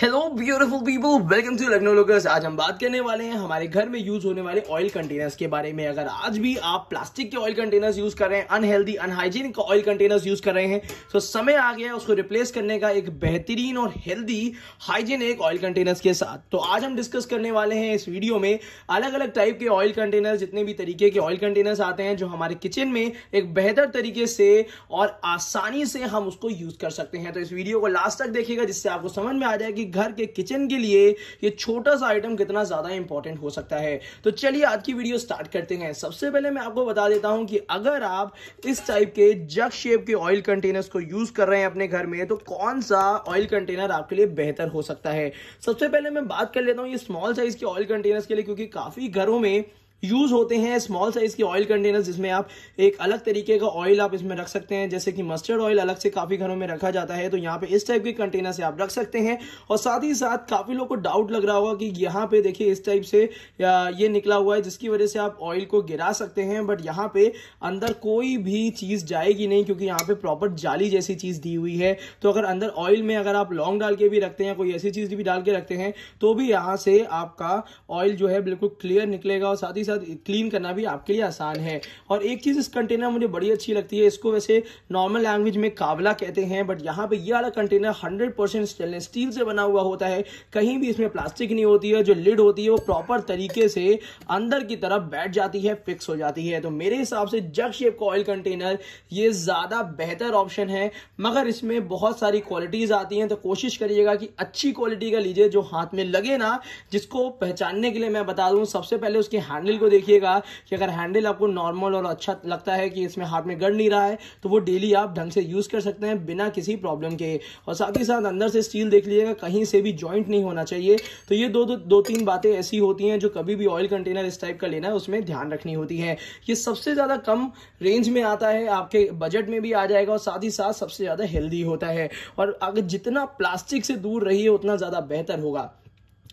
hello beautiful people welcome to Lucknow lookers आज हम बात करने वाले हैं हमारे घर में यूज होने वाले ऑयल कंटेनर्स के बारे में अगर आज भी आप प्लास्टिक के ऑयल कंटेनर्स यूज कर रहे हैं unhealthy unhygienic oil containers use कर रहे हैं तो समय आ गया है उसको रिप्लेस करने का एक बेहतरीन और हेल्दी हाइजीनिक ऑयल कंटेनर्स के साथ तो आज हम डिस्कस करने वाले हैं इस वीडियो में अलग अलग टाइप के ऑयल कंटेनर्स जितने भी तरीके के ऑयल कंटेनर्स आते हैं जो हमारे किचन में एक बेहतर तरीके से और आसानी से हम उसको यूज कर सकते हैं तो इस वीडियो को लास्ट तक देखिएगा जिससे आपको समझ में आ जाएगी घर के किचन के लिए ये छोटा सा आइटम कितना ज़्यादा इंपॉर्टेंट हो सकता है तो चलिए आज की वीडियो स्टार्ट करते हैं सबसे पहले मैं आपको बता देता हूं कि अगर आप इस टाइप के जग शेप के ऑयल कंटेनर्स को यूज़ कर रहे हैं अपने घर में तो कौन सा ऑयल कंटेनर आपके लिए बेहतर हो सकता है सबसे पहले मैं बात कर लेता हूँ ये स्मॉल साइज़ के ऑयल कंटेनर्स के लिए क्योंकि काफ़ी घरों में यूज होते हैं स्मॉल साइज के ऑयल कंटेनर जिसमें आप एक अलग तरीके का ऑयल आप इसमें रख सकते हैं जैसे कि मस्टर्ड ऑयल अलग से काफी घरों में रखा जाता है तो यहाँ पे इस टाइप के कंटेनर से आप रख सकते हैं और साथ ही साथ काफी लोग को डाउट लग रहा होगा कि यहाँ पे देखिए इस टाइप से ये निकला हुआ है जिसकी वजह से आप ऑयल को गिरा सकते हैं बट यहाँ पे अंदर कोई भी चीज जाएगी नहीं क्योंकि यहाँ पे प्रॉपर जाली जैसी चीज दी हुई है तो अगर अंदर ऑयल में अगर आप लौंग डाल के भी रखते हैं कोई ऐसी चीज भी डाल के रखते हैं तो भी यहाँ से आपका ऑयल जो है बिल्कुल क्लियर निकलेगा और साथ ही ही साथ क्लीन करना भी आपके लिए आसान है और एक चीज़ इस कंटेनर मुझे बड़ी अच्छी लगती है इसको वैसे नॉर्मल लैंग्वेज में काबला कहते हैं बट यहाँ पे ये वाला container hundred percent stainless steel से बना हुआ होता है कहीं भी इसमें प्लास्टिक नहीं होती है जो लिड होती है वो प्रॉपर तरीके से अंदर की तरफ बैठ जाती है फिक्स हो जाती है तो मेरे हिसाब से जग शेप का ऑयल कंटेनर ये ज़्यादा बेहतर ऑप्शन है मगर इसमें बहुत सारी क्वालिटीज़ आती हैं तो कोशिश करिएगा कि अच्छी क्वालिटी का लीजिए जो हाथ में लगे ना जिसको पहचानने के लिए मैं बता दूँ सबसे पहले उसके हैंडल हैंडल को देखिएगा कि अगर हैंडल आपको नॉर्मल और अच्छा लगता है कि इसमें हाथ में गड़ नहीं रहा है तो वो डेली आप ढंग से यूज़ कर सकते हैं बिना किसी प्रॉब्लम के और साथ ही साथ अंदर से स्टील देख लीजिएगा कहीं से भी जॉइंट नहीं होना चाहिए तो ये दो दो, दो तीन बातें ऐसी होती हैं जो कभी भी ऑयल कंटेनर इस टाइप का लेना है उसमें ध्यान रखनी होती है ये सबसे ज़्यादा कम रेंज में आता है आपके बजट में भी आ जाएगा और साथ ही साथ सबसे ज़्यादा हेल्दी होता है और अगर जितना प्लास्टिक से दूर रहिए उतना ज़्यादा बेहतर होगा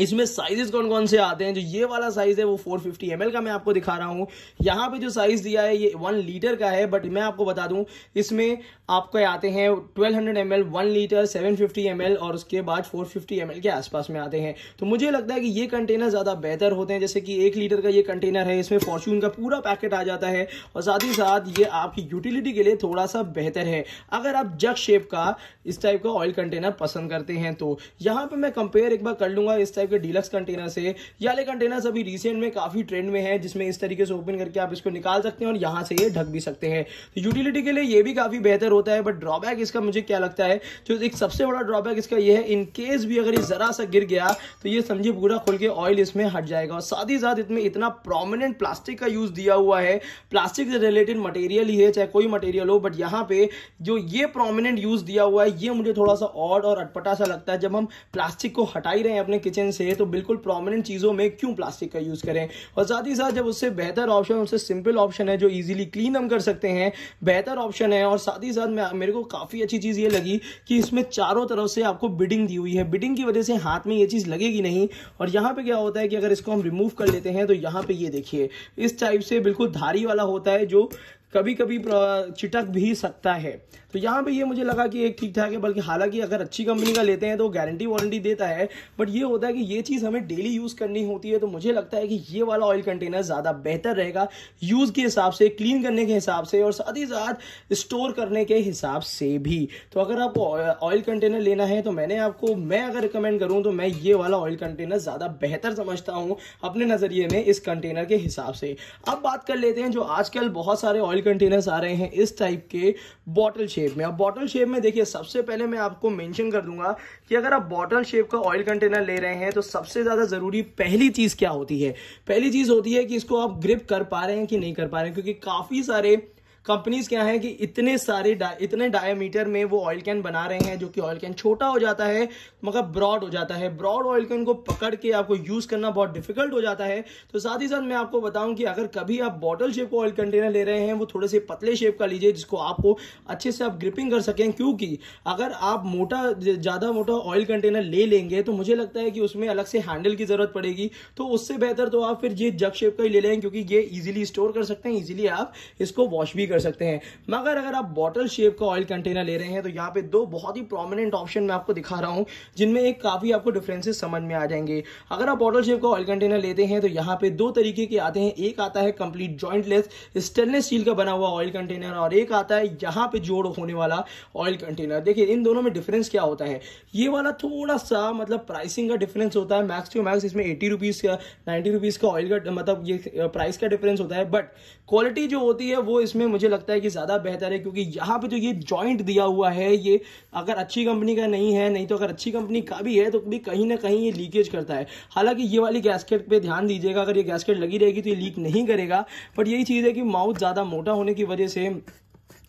इसमें साइजेस कौन कौन से आते हैं जो ये वाला साइज है वो 450 फिफ्टी का मैं आपको दिखा रहा हूँ यहाँ पे जो साइज दिया है ये वन लीटर का है बट मैं आपको बता दूँ इसमें आपके आते हैं 1200 hundred M L litre 750 M और उसके बाद 450 फिफ्टी के आसपास में आते हैं तो मुझे लगता है कि ये कंटेनर ज़्यादा बेहतर होते हैं जैसे कि एक लीटर का ये कंटेनर है इसमें फॉर्चून का पूरा पैकेट आ जाता है और साथ ही साथ ये आपकी यूटिलिटी के लिए थोड़ा सा बेहतर है अगर आप जग शेप का इस टाइप का ऑयल कंटेनर पसंद करते हैं तो यहाँ पर मैं कंपेयर एक बार कर लूँगा इस टाइप टाइप के डीलक्स कंटेनर्स है ये वाले कंटेनर्स अभी रिसेंट में काफी ट्रेंड में है जिसमें इस तरीके से ओपन करके आप इसको निकाल सकते हैं और यहाँ से ये ढक भी सकते हैं तो यूटिलिटी के लिए ये भी काफी बेहतर होता है बट ड्रॉबैक इसका मुझे क्या लगता है तो एक सबसे बड़ा ड्रॉबैक इसका यह है इनकेस भी अगर ये जरा सा गिर गया तो ये समझिए पूरा खुल के ऑयल इसमें हट जाएगा और साथ ही साथ इसमें इतना प्रोमिनेंट प्लास्टिक का यूज दिया हुआ है प्लास्टिक से रिलेटेड मटेरियल ही है चाहे कोई मटेरियल हो बट यहाँ पे जो ये प्रोमिनेंट यूज दिया हुआ है ये मुझे थोड़ा सा ऑड और अटपटा सा लगता है जब हम प्लास्टिक को हटा ही रहे हैं अपने किचन से तो बिल्कुल प्रोमिनेंट चीज़ों में क्यों प्लास्टिक का यूज़ करें और साथ ही साथ जब उससे बेहतर ऑप्शन उससे सिंपल ऑप्शन है जो इजीली क्लीन हम कर सकते हैं बेहतर ऑप्शन है और साथ ही साथ मेरे को काफ़ी अच्छी चीज़ ये लगी कि इसमें चारों तरफ से आपको बिडिंग दी हुई है बिडिंग की वजह से हाथ में ये चीज़ लगेगी नहीं और यहाँ पे क्या होता है कि अगर इसको हम रिमूव कर लेते हैं तो यहाँ पे ये देखिए इस टाइप से बिल्कुल धारी वाला होता है जो कभी कभी चिटक भी सकता है तो यहाँ पे ये मुझे लगा कि एक ठीक ठाक है बल्कि हालांकि अगर अच्छी कंपनी का लेते हैं तो गारंटी वारंटी देता है बट ये होता है कि ये चीज़ हमें डेली यूज़ करनी होती है तो मुझे लगता है कि ये वाला ऑयल कंटेनर ज़्यादा बेहतर रहेगा यूज़ के हिसाब से क्लीन करने के हिसाब से और साथ ही साथ स्टोर करने के हिसाब से भी तो अगर आपको ऑयल कंटेनर लेना है तो मैंने आपको मैं अगर रिकमेंड करूँ तो मैं ये वाला ऑयल कंटेनर ज़्यादा बेहतर समझता हूँ अपने नज़रिए में इस कंटेनर के हिसाब से अब बात कर लेते हैं जो आजकल बहुत सारे ऑयल ऑयल कंटेनर्स आ रहे हैं इस टाइप के बॉटल शेप में अब बॉटल शेप में देखिए सबसे पहले मैं आपको मेंशन कर दूंगा कि अगर आप बॉटल शेप का ऑयल कंटेनर ले रहे हैं तो सबसे ज़्यादा ज़रूरी पहली चीज़ क्या होती है पहली चीज़ होती है कि इसको आप ग्रिप कर पा रहे हैं कि नहीं कर पा रहे हैं क्योंकि काफ़ी सारे कंपनीज क्या है कि इतने सारे डा, इतने डायमीटर में वो ऑयल कैन बना रहे हैं जो कि ऑयल कैन छोटा हो जाता है मगर ब्रॉड हो जाता है ब्रॉड ऑयल कैन को पकड़ के आपको यूज करना बहुत डिफिकल्ट हो जाता है तो साथ ही साथ मैं आपको बताऊं कि अगर कभी आप बॉटल शेप का ऑयल कंटेनर ले रहे हैं वो थोड़े से पतले शेप का लीजिए जिसको आपको अच्छे से आप ग्रिपिंग कर सकें क्योंकि अगर आप मोटा ज़्यादा मोटा ऑयल कंटेनर ले लेंगे तो मुझे लगता है कि उसमें अलग से हैंडल की ज़रूरत पड़ेगी तो उससे बेहतर तो आप फिर ये जग शेप का ही ले लें क्योंकि ये इजिली स्टोर कर सकते हैं ईजिली आप इसको वॉश भी कर कर सकते हैं मगर अगर आप बॉटल शेप का ऑयल कंटेनर ले रहे हैं तो यहाँ पे दो बहुत ही प्रोमिनेंट ऑप्शन मैं आपको दिखा रहा हूँ जिनमें एक काफ़ी आपको डिफरेंसेस समझ में आ जाएंगे अगर आप बॉटल शेप का ऑयल कंटेनर लेते हैं तो यहाँ पे दो तरीके के आते हैं एक आता है कंप्लीट जॉइंटलेस स्टेनलेस स्टील का बना हुआ ऑयल कंटेनर और एक आता है यहाँ पे जोड़ होने वाला ऑयल कंटेनर देखिए इन दोनों में डिफरेंस क्या होता है ये वाला थोड़ा सा मतलब प्राइसिंग का डिफरेंस होता है मैक्स टू मैक्स इसमें एटी रुपीज़ का नाइनटी रुपीज़ का ऑयल का मतलब ये प्राइस का डिफरेंस होता है बट क्वालिटी जो होती है वो इसमें मुझे लगता है कि ज़्यादा बेहतर है क्योंकि यहाँ पे जो तो ये ज्वाइंट दिया हुआ है ये अगर अच्छी कंपनी का नहीं है नहीं तो अगर अच्छी कंपनी का भी है तो भी कहीं ना कहीं ये लीकेज करता है हालांकि ये वाली गैसकेट पर ध्यान दीजिएगा अगर ये गैसकेट लगी रहेगी तो ये लीक नहीं करेगा बट यही चीज़ है कि माउथ ज़्यादा मोटा होने की वजह से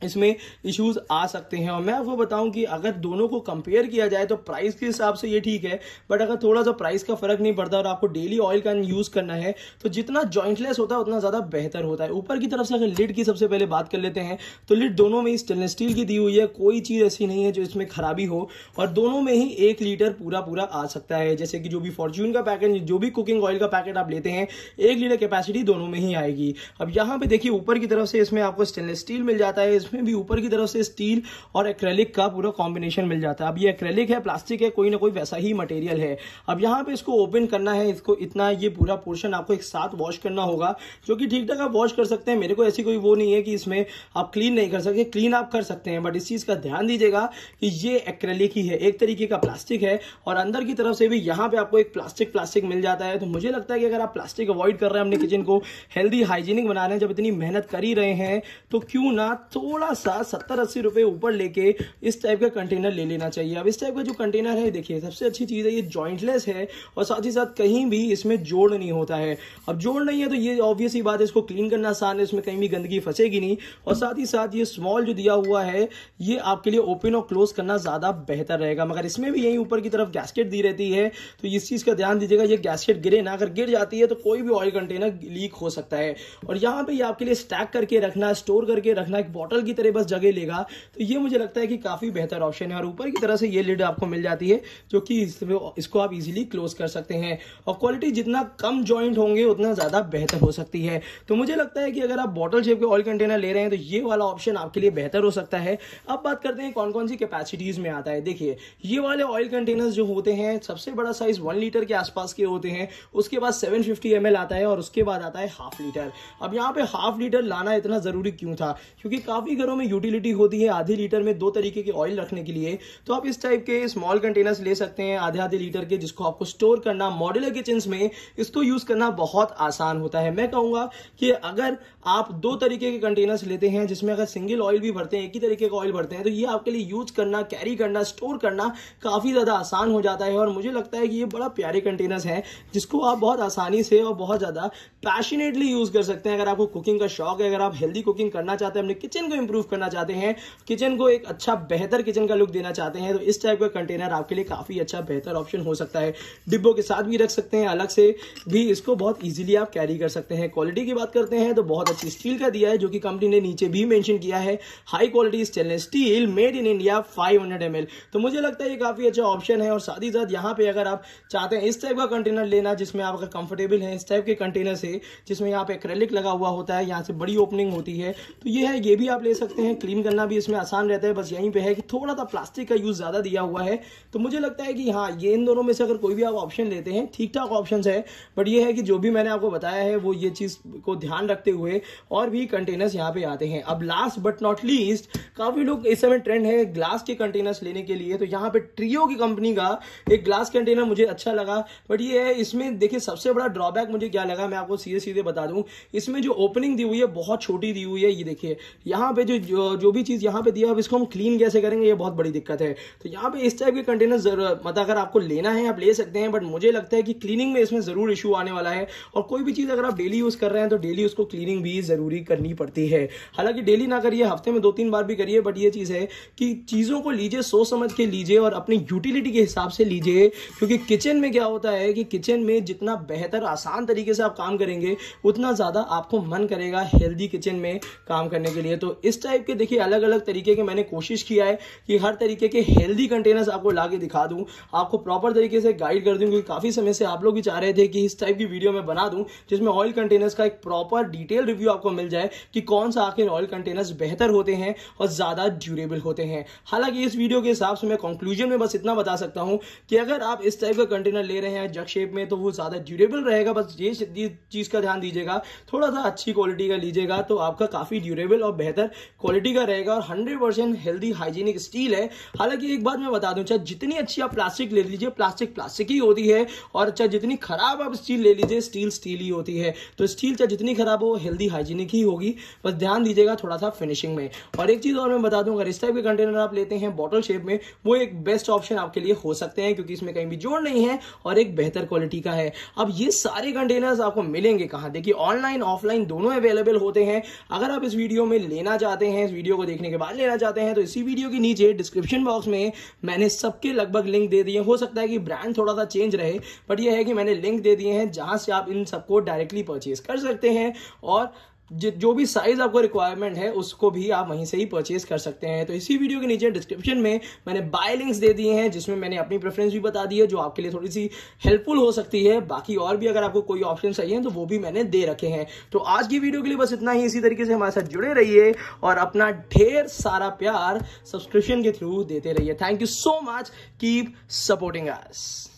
इसमें इश्यूज आ सकते हैं और मैं आपको बताऊं कि अगर दोनों को कंपेयर किया जाए तो प्राइस के हिसाब से ये ठीक है बट अगर थोड़ा सा प्राइस का फर्क नहीं पड़ता और आपको डेली ऑयल का यूज़ करना है तो जितना जॉइंटलेस होता है उतना ज़्यादा बेहतर होता है ऊपर की तरफ से अगर लिड की सबसे पहले बात कर लेते हैं तो लिड दोनों में ही स्टेनलेस स्टील की दी हुई है कोई चीज़ ऐसी नहीं है जो इसमें खराबी हो और दोनों में ही एक लीटर पूरा पूरा आ सकता है जैसे कि जो भी फॉर्च्यून का पैकेट जो भी कुकिंग ऑयल का पैकेट आप लेते हैं एक लीटर कैपेसिटी दोनों में ही आएगी अब यहाँ पे देखिए ऊपर की तरफ से इसमें आपको स्टेनलेस स्टील मिल जाता है है इसमें भी ऊपर की तरफ से स्टील और एक्रेलिक का पूरा कॉम्बिनेशन मिल जाता है अब ये एक्रेलिक है प्लास्टिक है कोई ना कोई वैसा ही मटेरियल है अब यहाँ पे इसको ओपन करना है इसको इतना ये पूरा पोर्शन आपको एक साथ वॉश करना होगा जो कि ठीक ठाक आप वॉश कर सकते हैं मेरे को ऐसी कोई वो नहीं है कि इसमें आप क्लीन नहीं कर सकते क्लीन आप कर सकते हैं बट इस चीज़ का ध्यान दीजिएगा कि ये एक्रेलिक ही है एक तरीके का प्लास्टिक है और अंदर की तरफ से भी यहाँ पे आपको एक प्लास्टिक प्लास्टिक मिल जाता है तो मुझे लगता है कि अगर आप प्लास्टिक अवॉइड कर रहे हैं अपने किचन को हेल्दी हाइजीनिक बना रहे हैं जब इतनी मेहनत कर ही रहे हैं तो क्यों ना थोड़ा सा सत्तर अस्सी रुपये ऊपर लेके इस टाइप का कंटेनर ले लेना चाहिए अब इस टाइप का जो कंटेनर है देखिए सबसे अच्छी चीज़ है ये जॉइंटलेस है और साथ ही साथ कहीं भी इसमें जोड़ नहीं होता है अब जोड़ नहीं है तो ये ही बात है इसको क्लीन करना आसान है इसमें कहीं भी गंदगी फंसेगी नहीं और साथ ही साथ ये स्मॉल जो दिया हुआ है ये आपके लिए ओपन और क्लोज करना ज़्यादा बेहतर रहेगा मगर इसमें भी यहीं ऊपर की तरफ गैसकेट दी रहती है तो इस चीज़ का ध्यान दीजिएगा ये गैसकेट गिरे ना अगर गिर जाती है तो कोई भी ऑयल कंटेनर लीक हो सकता है और यहाँ पे आपके लिए स्टैक करके रखना स्टोर करके रखना एक बॉटल होटल की तरह बस जगह लेगा तो ये मुझे लगता है कि काफ़ी बेहतर ऑप्शन है और ऊपर की तरह से ये लिड आपको मिल जाती है जो कि इसको आप इजीली क्लोज कर सकते हैं और क्वालिटी जितना कम ज्वाइंट होंगे उतना ज़्यादा बेहतर हो सकती है तो मुझे लगता है कि अगर आप बॉटल शेप के ऑयल कंटेनर ले रहे हैं तो ये वाला ऑप्शन आपके लिए बेहतर हो सकता है अब बात करते हैं कौन कौन सी कैपेसिटीज़ में आता है देखिए ये वाले ऑयल कंटेनर जो होते हैं सबसे बड़ा साइज़ वन लीटर के आसपास के होते हैं उसके बाद सेवन फिफ्टी आता है और उसके बाद आता है हाफ लीटर अब यहाँ पे हाफ लीटर लाना इतना ज़रूरी क्यों था क्योंकि काफ़ी घरों में यूटिलिटी होती है आधे लीटर में दो तरीके के ऑयल रखने के लिए तो आप इस टाइप के स्मॉल कंटेनर्स ले सकते हैं आधे आधे लीटर के जिसको आपको स्टोर करना मॉड्यूलर किचन में इसको यूज़ करना बहुत आसान होता है मैं कहूंगा कि अगर आप दो तरीके के कंटेनर्स लेते हैं जिसमें अगर सिंगल ऑयल भी भरते हैं एक ही तरीके का ऑयल भरते हैं तो ये आपके लिए यूज करना कैरी करना स्टोर करना काफ़ी ज़्यादा आसान हो जाता है और मुझे लगता है कि ये बड़ा प्यारे कंटेनर्स हैं जिसको आप बहुत आसानी से और बहुत ज़्यादा पैशनेटली यूज़ कर सकते हैं अगर आपको कुकिंग का शौक है अगर आप हेल्दी कुकिंग करना चाहते हैं अपने किचन को इम्प्रूव करना चाहते हैं किचन को एक अच्छा बेहतर किचन का लुक देना चाहते हैं तो इस टाइप का कंटेनर आपके लिए काफ़ी अच्छा बेहतर ऑप्शन हो सकता है डिब्बों के साथ भी रख सकते हैं अलग से भी इसको बहुत ईजिली आप कैरी कर सकते हैं क्वालिटी की बात करते हैं तो बहुत अच्छी स्टील का दिया है जो कि कंपनी ने नीचे भी मैंशन किया है high quality stainless steel made in India five hundred तो मुझे लगता है ये काफ़ी अच्छा ऑप्शन है और साथ ही साथ यहाँ पे अगर आप चाहते हैं इस टाइप का कंटेनर लेना जिसमें आप अगर कंफर्टेबल है इस टाइप के कंटेनर से जिसमें यहाँ पे एक्रेलिक लगा हुआ होता है यहाँ से बड़ी ओपनिंग होती है तो ये है ये भी भी आप ले सकते हैं क्लीन करना भी इसमें आसान रहता है बस यहीं पे है कि थोड़ा सा प्लास्टिक का यूज़ ज़्यादा दिया हुआ है तो मुझे लगता है कि हाँ ये इन दोनों में से अगर कोई भी आप ऑप्शन लेते हैं ठीक ठाक ऑप्शन है बट ये है कि जो भी मैंने आपको बताया है वो ये चीज़ को ध्यान रखते हुए और भी कंटेनर्स यहाँ पे आते हैं अब लास्ट बट नॉट लीस्ट काफ़ी लोग इस समय ट्रेंड है ग्लास के कंटेनर्स लेने के लिए तो यहाँ पे ट्रियो की कंपनी का एक ग्लास कंटेनर मुझे अच्छा लगा बट ये है इसमें देखिए सबसे बड़ा ड्रॉबैक मुझे क्या लगा मैं आपको सीधे सीधे बता दूँ इसमें जो ओपनिंग दी हुई है बहुत छोटी दी हुई है ये देखिए यहाँ यहाँ पे जो जो भी चीज़ यहाँ पे दिया अब इसको हम क्लीन कैसे करेंगे ये बहुत बड़ी दिक्कत है तो यहाँ पे इस टाइप के कंटेनर जरूर मतलब अगर आपको लेना है आप ले सकते हैं बट मुझे लगता है कि क्लीनिंग में इसमें ज़रूर इशू आने वाला है और कोई भी चीज़ अगर आप डेली यूज़ कर रहे हैं तो डेली उसको क्लीनिंग भी ज़रूरी करनी पड़ती है हालांकि डेली ना करिए हफ्ते में दो तीन बार भी करिए बट ये चीज़ है कि चीज़ों को लीजिए सोच समझ के लीजिए और अपनी यूटिलिटी के हिसाब से लीजिए क्योंकि किचन में क्या होता है कि किचन में जितना बेहतर आसान तरीके से आप काम करेंगे उतना ज़्यादा आपको मन करेगा हेल्दी किचन में काम करने के लिए तो तो इस टाइप के देखिए अलग अलग तरीके के मैंने कोशिश किया है कि हर तरीके के हेल्दी कंटेनर्स आपको ला दिखा दूँ आपको प्रॉपर तरीके से गाइड कर दूँ क्योंकि काफ़ी समय से आप लोग भी चाह रहे थे कि इस टाइप की वीडियो मैं बना दूँ जिसमें ऑयल कंटेनर्स का एक प्रॉपर डिटेल रिव्यू आपको मिल जाए कि कौन सा आखिर ऑयल कंटेनर्स बेहतर होते हैं और ज़्यादा ड्यूरेबल होते हैं हालांकि इस वीडियो के हिसाब से मैं कंक्लूजन में बस इतना बता सकता हूँ कि अगर आप इस टाइप का कंटेनर ले रहे हैं जग शेप में तो वो ज़्यादा ड्यूरेबल रहेगा बस ये चीज़ का ध्यान दीजिएगा थोड़ा सा अच्छी क्वालिटी का लीजिएगा तो आपका काफ़ी ड्यूरेबल और बेहतर बेहतर क्वालिटी का रहेगा और hundred percent healthy hygienic steel है हालांकि एक बात मैं बता दूं चाहे जितनी अच्छी आप प्लास्टिक ले लीजिए प्लास्टिक प्लास्टिक ही होती है और चाहे जितनी खराब आप स्टील ले लीजिए स्टील स्टील ही होती है तो स्टील चाहे जितनी खराब हो हेल्दी हाइजीनिक ही होगी बस ध्यान दीजिएगा थोड़ा सा फिनिशिंग में और एक चीज़ और मैं बता दूँ अगर इस टाइप के कंटेनर आप लेते हैं बॉटल शेप में वो एक बेस्ट ऑप्शन आपके लिए हो सकते हैं क्योंकि इसमें कहीं भी जोड़ नहीं है और एक बेहतर क्वालिटी का है अब ये सारे कंटेनर्स आपको मिलेंगे कहा देखिए ऑनलाइन ऑफलाइन दोनों अवेलेबल होते हैं अगर आप इस वीडियो में लेना लेना चाहते हैं इस वीडियो को देखने के बाद लेना चाहते हैं तो इसी वीडियो के नीचे डिस्क्रिप्शन बॉक्स में मैंने सबके लगभग लिंक दे दिए हो सकता है कि ब्रांड थोड़ा सा चेंज रहे बट यह है कि मैंने लिंक दे दिए हैं जहाँ से आप इन सबको डायरेक्टली परचेज कर सकते हैं और जो भी साइज आपको रिक्वायरमेंट है उसको भी आप वहीं से ही परचेज कर सकते हैं तो इसी वीडियो के नीचे डिस्क्रिप्शन में मैंने बाय लिंक्स दे दिए हैं जिसमें मैंने अपनी प्रेफरेंस भी बता दी है जो आपके लिए थोड़ी सी हेल्पफुल हो सकती है बाकी और भी अगर आपको कोई ऑप्शन चाहिए तो वो भी मैंने दे रखे हैं तो आज की वीडियो के लिए बस इतना ही इसी तरीके से हमारे साथ जुड़े रहिए और अपना ढेर सारा प्यार सब्सक्रिप्शन के थ्रू देते रहिए thank you so much keep supporting us